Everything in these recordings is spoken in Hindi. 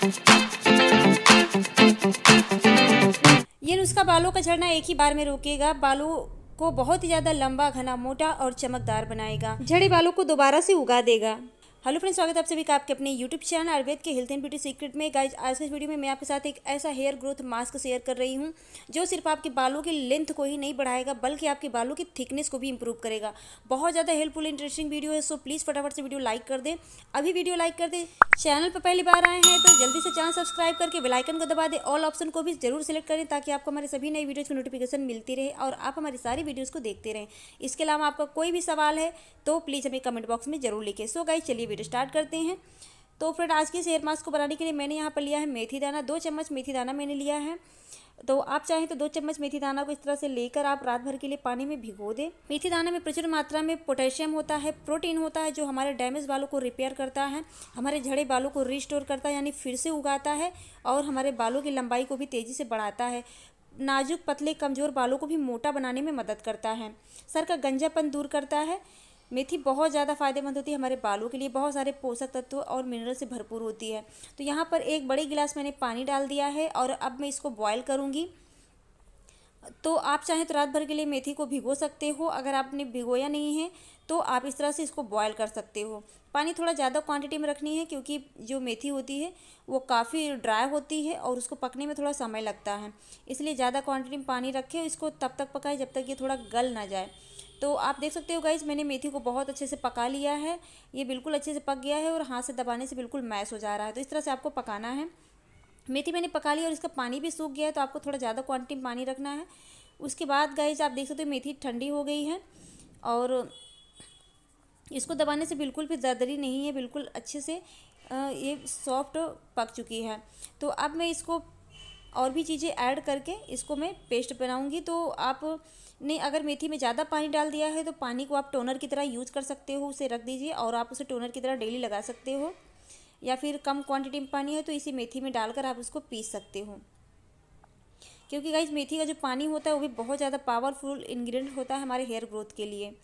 ये नुस्खा बालों का झड़ना एक ही बार में रोकेगा बालों को बहुत ही ज़्यादा लंबा घना मोटा और चमकदार बनाएगा झड़े बालों को दोबारा से उगा देगा हेलो फ्रेंड्स स्वागत है आप सभी का आपके अपने यूट्यूब चैनल आयुर्वेद के हेल्थ एंड ब्यूटी सीक्रेट में गाइज आज के इस वीडियो में मैं आपके साथ एक ऐसा हेयर ग्रोथ मास्क शेयर कर रही हूँ जो सिर्फ आपके बालों की लेंथ को ही नहीं बढ़ाएगा बल्कि आपके बालों की थिकनेस को भी इंप्रूव करेगा बहुत ज़्यादा हेल्पफुल इंटरेस्टिंग वीडियो है सो प्लीज़ फटाफट से वीडियो लाइक कर दें अभी वीडियो लाइक कर दें चैनल पर पहली बार आए हैं तो जल्दी से चैनल सब्सक्राइब करके बेलाइकन को दबा दें ऑल ऑप्शन को भी जरूर सेलेक्ट करें ताकि आपको हमारे सभी नई वीडियोज़ की नोटिफिकेशन मिलती रहे और आप हमारी सारी वीडियोज़ को देखते रहें इसके अलावा आपका कोई भी सवाल है तो प्लीज़ हमें कमेंट बॉक्स में जरूर लिखें सो गाइज चलिए वीडियो स्टार्ट करते हैं तो फ्रेंड आज के शेयर मास्क को बनाने के लिए मैंने यहाँ पर लिया है मेथी दाना दो चम्मच मेथी दाना मैंने लिया है तो आप चाहें तो दो चम्मच मेथी दाना को इस तरह से लेकर आप रात भर के लिए पानी में भिगो दें मेथी दाना में प्रचुर मात्रा में पोटेशियम होता है प्रोटीन होता है जो हमारे डैमेज बालों को रिपेयर करता है हमारे झड़े बालों को रिस्टोर करता है यानी फिर से उगाता है और हमारे बालों की लंबाई को भी तेज़ी से बढ़ाता है नाजुक पतले कमज़ोर बालों को भी मोटा बनाने में मदद करता है सर का गंजापन दूर करता है मेथी बहुत ज़्यादा फायदेमंद होती है हमारे बालों के लिए बहुत सारे पोषक तत्व और मिनरल से भरपूर होती है तो यहाँ पर एक बड़े गिलास मैंने पानी डाल दिया है और अब मैं इसको बॉयल करूँगी तो आप चाहें तो रात भर के लिए मेथी को भिगो सकते हो अगर आपने भिगोया नहीं है तो आप इस तरह से इसको बॉयल कर सकते हो पानी थोड़ा ज़्यादा क्वांटिटी में रखनी है क्योंकि जो मेथी होती है वो काफ़ी ड्राई होती है और उसको पकने में थोड़ा समय लगता है इसलिए ज़्यादा क्वांटिटी में पानी रखें इसको तब तक पकाएं जब तक ये थोड़ा गल ना जाए तो आप देख सकते हो गाइज मैंने मेथी को बहुत अच्छे से पका लिया है ये बिल्कुल अच्छे से पक गया है और हाथ से दबाने से बिल्कुल मैश हो जा रहा है तो इस तरह से आपको पकाना है मेथी मैंने पका ली और इसका पानी भी सूख गया है तो आपको थोड़ा ज़्यादा क्वान्टिटी में पानी रखना है उसके बाद गाइज आप देख सकते हो मेथी ठंडी हो गई है और इसको दबाने से बिल्कुल भी दर्दरी नहीं है बिल्कुल अच्छे से ये सॉफ्ट पक चुकी है तो अब मैं इसको और भी चीज़ें ऐड करके इसको मैं पेस्ट बनाऊंगी तो आप ने अगर मेथी में ज़्यादा पानी डाल दिया है तो पानी को आप टोनर की तरह यूज़ कर सकते हो उसे रख दीजिए और आप उसे टोनर की तरह डेली लगा सकते हो या फिर कम क्वांटिटी में पानी है तो इसी मेथी में डालकर आप उसको पीस सकते हो क्योंकि गाइज मेथी का जो पानी होता है वो भी बहुत ज़्यादा पावरफुल इन्ग्रीडियंट होता है हमारे हेयर ग्रोथ के लिए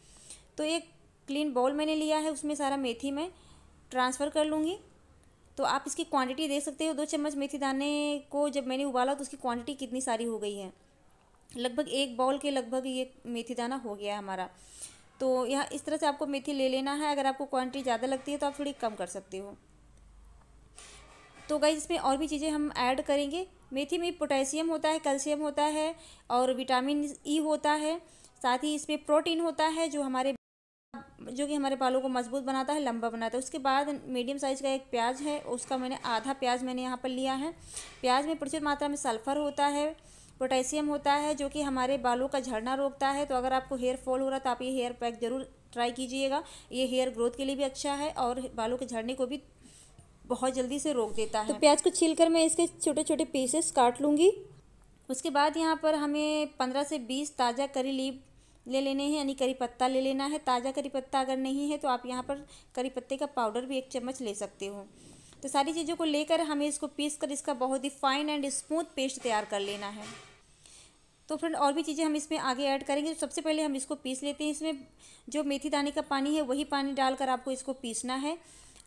तो एक क्लीन बाउल मैंने लिया है उसमें सारा मेथी मैं ट्रांसफ़र कर लूँगी तो आप इसकी क्वांटिटी देख सकते हो दो चम्मच मेथी दाने को जब मैंने उबाला तो उसकी क्वांटिटी कितनी सारी हो गई है लगभग एक बाउल के लगभग ये मेथी दाना हो गया हमारा तो यहाँ इस तरह से आपको मेथी ले लेना है अगर आपको क्वांटिटी ज़्यादा लगती है तो आप थोड़ी कम कर सकते हो तो गाइज इसमें और भी चीज़ें हम ऐड करेंगे मेथी में पोटेशियम होता है कैल्शियम होता है और विटामिन ई e होता है साथ ही इसमें प्रोटीन होता है जो हमारे जो कि हमारे बालों को मजबूत बनाता है लंबा बनाता है उसके बाद मीडियम साइज़ का एक प्याज है उसका मैंने आधा प्याज मैंने यहाँ पर लिया है प्याज में प्रचुर मात्रा में सल्फ़र होता है पोटेशियम होता है जो कि हमारे बालों का झड़ना रोकता है तो अगर आपको हेयर फॉल हो रहा तो आप ये हेयर पैक ज़रूर ट्राई कीजिएगा ये हेयर ग्रोथ के लिए भी अच्छा है और बालों के झड़ने को भी बहुत जल्दी से रोक देता है तो प्याज को छील कर मैं इसके छोटे छोटे पीसेस काट लूँगी उसके बाद यहाँ पर हमें पंद्रह से बीस ताज़ा करी लीप ले लेने हैं यानी करी पत्ता ले लेना है ताज़ा करी पत्ता अगर नहीं है तो आप यहाँ पर करी पत्ते का पाउडर भी एक चम्मच ले सकते हो तो सारी चीज़ों को लेकर हमें इसको पीस कर इसका बहुत ही फाइन एंड स्मूथ पेस्ट तैयार कर लेना है तो फ्रेंड और भी चीज़ें हम इसमें आगे ऐड करेंगे तो सबसे पहले हम इसको पीस लेते हैं इसमें जो मेथी दाने का पानी है वही पानी डालकर आपको इसको पीसना है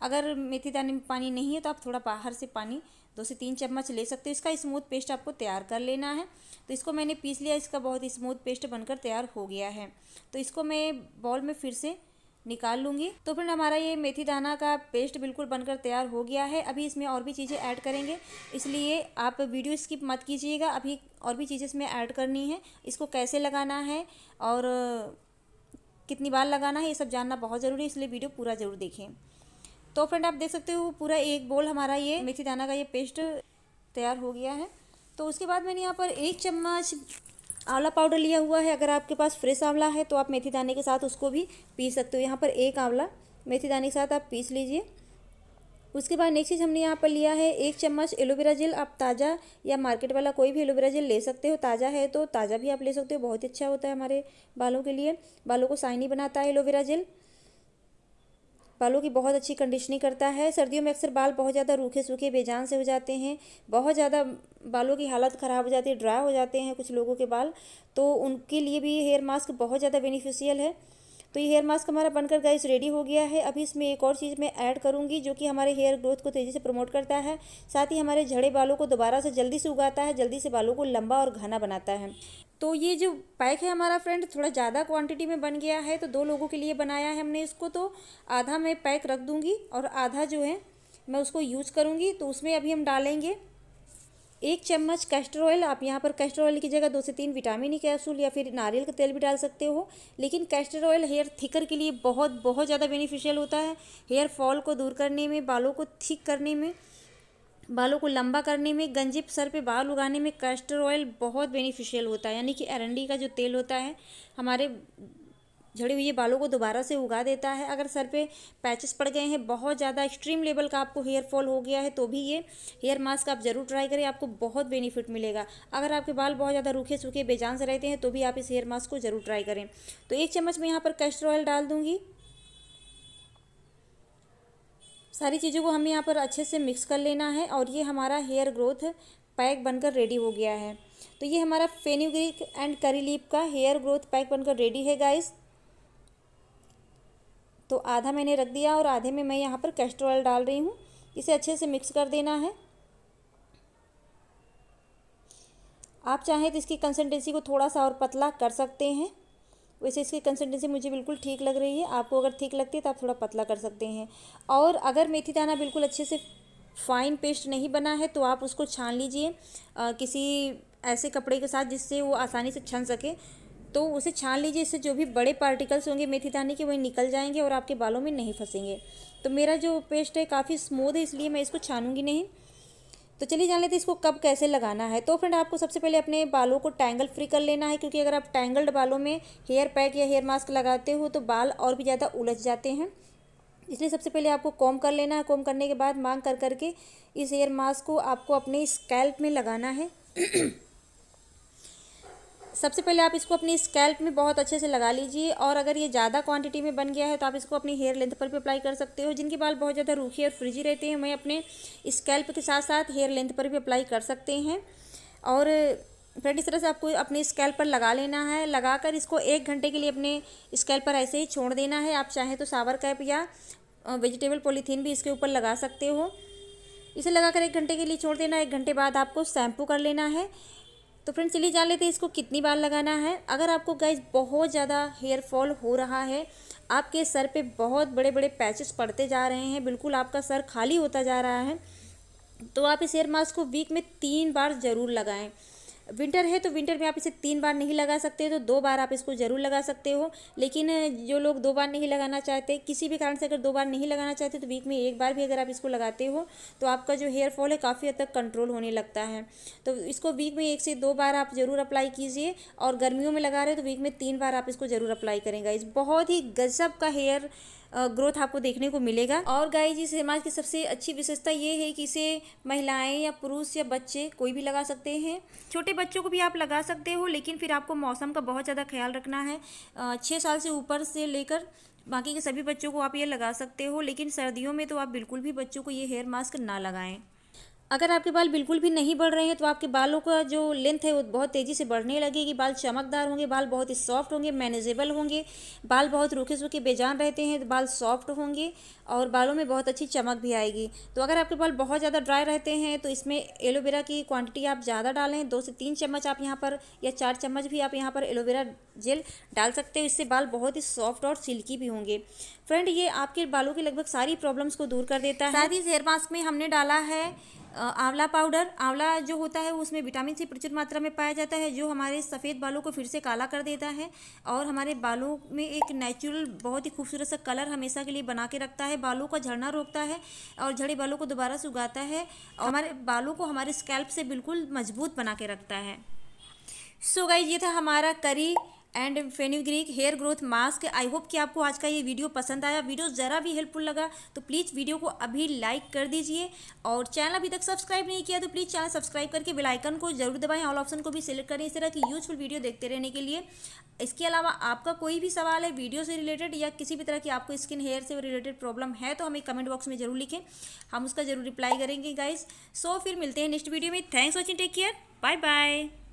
अगर मेथी दाने में पानी नहीं है तो आप थोड़ा बाहर से पानी दो से तीन चम्मच ले सकते हो इसका स्मूथ पेस्ट आपको तैयार कर लेना है तो इसको मैंने पीस लिया इसका बहुत ही स्मूथ पेस्ट बनकर तैयार हो गया है तो इसको मैं बॉल में फिर से निकाल लूँगी तो फिर हमारा ये मेथी दाना का पेस्ट बिल्कुल बनकर तैयार हो गया है अभी इसमें और भी चीज़ें ऐड करेंगे इसलिए आप वीडियो स्किप मत कीजिएगा अभी और भी चीज़ें इसमें ऐड करनी है इसको कैसे लगाना है और कितनी बार लगाना है ये सब जानना बहुत ज़रूरी है इसलिए वीडियो पूरा ज़रूर देखें तो फ्रेंड आप देख सकते हो पूरा एक बोल हमारा ये मेथी दाना का ये पेस्ट तैयार हो गया है तो उसके बाद मैंने यहाँ पर एक चम्मच आंवला पाउडर लिया हुआ है अगर आपके पास फ्रेश आंवला है तो आप मेथी दाने के साथ उसको भी पीस सकते हो यहाँ पर एक आंवला मेथी दाने के साथ आप पीस लीजिए उसके बाद नेक्स्ट चीज़ हमने यहाँ पर लिया है एक चम्मच एलोवेरा जेल आप ताज़ा या मार्केट वाला कोई भी एलोवेरा जेल ले सकते हो ताज़ा है तो ताज़ा भी आप ले सकते हो बहुत अच्छा होता है हमारे बालों के लिए बालों को शाइनी बनाता है एलोवेरा जेल बालों की बहुत अच्छी कंडीशनिंग करता है सर्दियों में अक्सर बाल बहुत ज़्यादा रूखे सूखे बेजान से हो जाते हैं बहुत ज़्यादा बालों की हालत ख़राब हो जाती है ड्राई हो जाते हैं कुछ लोगों के बाल तो उनके लिए भी हेयर मास्क बहुत ज़्यादा बेनिफिशियल है तो ये हेयर मास्क हमारा बनकर गाइस रेडी हो गया है अभी इसमें एक और चीज़ मैं ऐड करूँगी जो कि हमारे हेयर ग्रोथ को तेज़ी से प्रमोट करता है साथ ही हमारे झड़े बालों को दोबारा से जल्दी से उगाता है जल्दी से बालों को लंबा और घना बनाता है तो ये जो पैक है हमारा फ्रेंड थोड़ा ज़्यादा क्वांटिटी में बन गया है तो दो लोगों के लिए बनाया है हमने इसको तो आधा मैं पैक रख दूँगी और आधा जो है मैं उसको यूज़ करूँगी तो उसमें अभी हम डालेंगे एक चम्मच कैस्टर ऑयल आप यहाँ पर कैस्टर ऑयल की जगह दो से तीन विटामिन कैप्सूल e या फिर नारियल का तेल भी डाल सकते हो लेकिन कैस्टर ऑयल हेयर थिकर के लिए बहुत बहुत ज़्यादा बेनिफिशियल होता है हेयर फॉल को दूर करने में बालों को थिक करने में बालों को लंबा करने में गंजे सर पे बाल उगाने में कैस्टर ऑयल बहुत बेनिफिशियल होता है यानी कि एरंडी का जो तेल होता है हमारे झड़े हुए बालों को दोबारा से उगा देता है अगर सर पे पैचेस पड़ गए हैं बहुत ज़्यादा एक्सट्रीम लेवल का आपको हेयर फॉल हो गया है तो भी ये हेयर मास्क आप ज़रूर ट्राई करें आपको बहुत बेनिफिट मिलेगा अगर आपके बाल बहुत ज़्यादा रूखे सूखे बेजान से रहते हैं तो भी आप इस हेयर मास्क को ज़रूर ट्राई करें तो एक चम्मच मैं यहाँ पर कैस्टर ऑयल डाल दूँगी सारी चीज़ों को हमें यहाँ पर अच्छे से मिक्स कर लेना है और ये हमारा हेयर ग्रोथ पैक बनकर रेडी हो गया है तो ये हमारा फेन्यूग्रिक एंड करी लीप का हेयर ग्रोथ पैक बनकर रेडी है गाइस तो आधा मैंने रख दिया और आधे में मैं यहाँ पर कैस्टर ऑयल डाल रही हूँ इसे अच्छे से मिक्स कर देना है आप चाहें तो इसकी कंसिस्टेंसी को थोड़ा सा और पतला कर सकते हैं वैसे इसकी कंसिस्टेंसी मुझे बिल्कुल ठीक लग रही है आपको अगर ठीक लगती है तो आप थोड़ा पतला कर सकते हैं और अगर मेथी दाना बिल्कुल अच्छे से फाइन पेस्ट नहीं बना है तो आप उसको छान लीजिए किसी ऐसे कपड़े के साथ जिससे वो आसानी से छन सके तो उसे छान लीजिए इससे जो भी बड़े पार्टिकल्स होंगे मेथी दाने के वही निकल जाएंगे और आपके बालों में नहीं फंसेंगे तो मेरा जो पेस्ट है काफ़ी स्मूथ है इसलिए मैं इसको छानूंगी नहीं तो चलिए जान लेते इसको कब कैसे लगाना है तो फ्रेंड आपको सबसे पहले अपने बालों को टैंगल फ्री कर लेना है क्योंकि अगर आप टैंगल्ड बालों में हेयर पैक या हेयर मास्क लगाते हो तो बाल और भी ज़्यादा उलझ जाते हैं इसलिए सबसे पहले आपको कॉम कर लेना है कॉम करने के बाद मांग कर करके इस हेयर मास्क को आपको अपने स्कैल्प में लगाना है सबसे पहले आप इसको अपनी स्कैल्प में बहुत अच्छे से लगा लीजिए और अगर ये ज़्यादा क्वांटिटी में बन गया है तो आप इसको अपनी हेयर लेंथ पर भी अप्लाई कर सकते हो जिनके बाल बहुत ज़्यादा रूखे और फ्रिजी रहते हैं वह अपने स्कैल्प के साथ साथ हेयर लेंथ पर भी अप्लाई कर सकते हैं और फ्रेंड इस तरह से आपको अपने स्कैल्प पर लगा लेना है लगाकर इसको एक घंटे के लिए अपने स्कैल्प पर ऐसे ही छोड़ देना है आप चाहें तो सावर कैप या वेजिटेबल पॉलीथीन भी इसके ऊपर लगा सकते हो इसे लगाकर एक घंटे के लिए छोड़ देना एक घंटे बाद आपको शैम्पू कर लेना है तो फ्रेंड चलिए जान लेते हैं इसको कितनी बार लगाना है अगर आपको गाइज बहुत ज़्यादा हेयर फॉल हो रहा है आपके सर पे बहुत बड़े बड़े पैचेस पड़ते जा रहे हैं बिल्कुल आपका सर खाली होता जा रहा है तो आप इस हेयर मास्क को वीक में तीन बार ज़रूर लगाएं विंटर है तो विंटर में आप इसे तीन बार नहीं लगा सकते तो दो बार आप इसको ज़रूर लगा सकते हो लेकिन जो लोग दो बार नहीं लगाना चाहते किसी भी कारण से अगर दो बार नहीं लगाना चाहते तो वीक में एक बार भी अगर आप इसको लगाते हो तो आपका जो हेयर फॉल है काफ़ी हद तक कंट्रोल होने लगता है तो इसको वीक में एक से दो बार आप ज़रूर अप्लाई कीजिए और गर्मियों में लगा रहे हो तो वीक में तीन बार आप इसको ज़रूर अप्लाई करेंगे इस बहुत ही गजब का हेयर ग्रोथ आपको देखने को मिलेगा और गाय जी समाज की सबसे अच्छी विशेषता ये है कि इसे महिलाएं या पुरुष या बच्चे कोई भी लगा सकते हैं छोटे बच्चों को भी आप लगा सकते हो लेकिन फिर आपको मौसम का बहुत ज़्यादा ख्याल रखना है छः साल से ऊपर से लेकर बाकी के सभी बच्चों को आप ये लगा सकते हो लेकिन सर्दियों में तो आप बिल्कुल भी बच्चों को ये हेयर मास्क ना लगाएं अगर आपके बाल बिल्कुल भी नहीं बढ़ रहे हैं तो आपके बालों का जो लेंथ है वो बहुत तेज़ी से बढ़ने लगेगी बाल चमकदार होंगे बाल बहुत ही सॉफ्ट होंगे मैनेजेबल होंगे बाल बहुत रूखे सूखे बेजान रहते हैं तो बाल सॉफ्ट होंगे और बालों में बहुत अच्छी चमक भी आएगी तो अगर आपके बाल बहुत ज़्यादा ड्राई रहते हैं तो इसमें एलोवेरा की क्वान्टिटी आप ज़्यादा डालें दो से तीन चम्मच आप यहाँ पर या चार चम्मच भी आप यहाँ पर एलोवेरा जेल डाल सकते हो इससे बाल बहुत ही सॉफ्ट और सिल्की भी होंगे फ्रेंड ये आपके बालों की लगभग सारी प्रॉब्लम्स को दूर कर देता है साथ ही हेयर मास्क में हमने डाला है आंवला पाउडर आंवला जो होता है उसमें विटामिन सी प्रचुर मात्रा में पाया जाता है जो हमारे सफ़ेद बालों को फिर से काला कर देता है और हमारे बालों में एक नेचुरल बहुत ही खूबसूरत सा कलर हमेशा के लिए बना के रखता है बालों का झड़ना रोकता है और झड़े बालों को दोबारा सुगाता है और हमारे बालों को हमारे स्कैल्प से बिल्कुल मजबूत बना के रखता है सो so ये था हमारा curry and greek hair growth mask I hope कि आपको आज का ये वीडियो पसंद आया वीडियो ज़रा भी हेल्पफुल लगा तो प्लीज़ वीडियो को अभी लाइक कर दीजिए और चैनल अभी तक सब्सक्राइब नहीं किया तो प्लीज़ चैनल सब्सक्राइब करके बेलाइकन को जरूर दबाएँ ऑल ऑप्शन को भी सिलेक्ट करें इस तरह की यूजफुल वीडियो देखते रहने के लिए इसके अलावा आपका कोई भी सवाल है वीडियो से रिलेटेड या किसी भी तरह की आपको स्किन हेयर से रिलेटेड प्रॉब्लम है तो हमें कमेंट बॉक्स में जरूर लिखें हम उसका जरूर रिप्लाई करेंगे गाइज सो फिर मिलते हैं नेक्स्ट वीडियो में thanks watching take care bye bye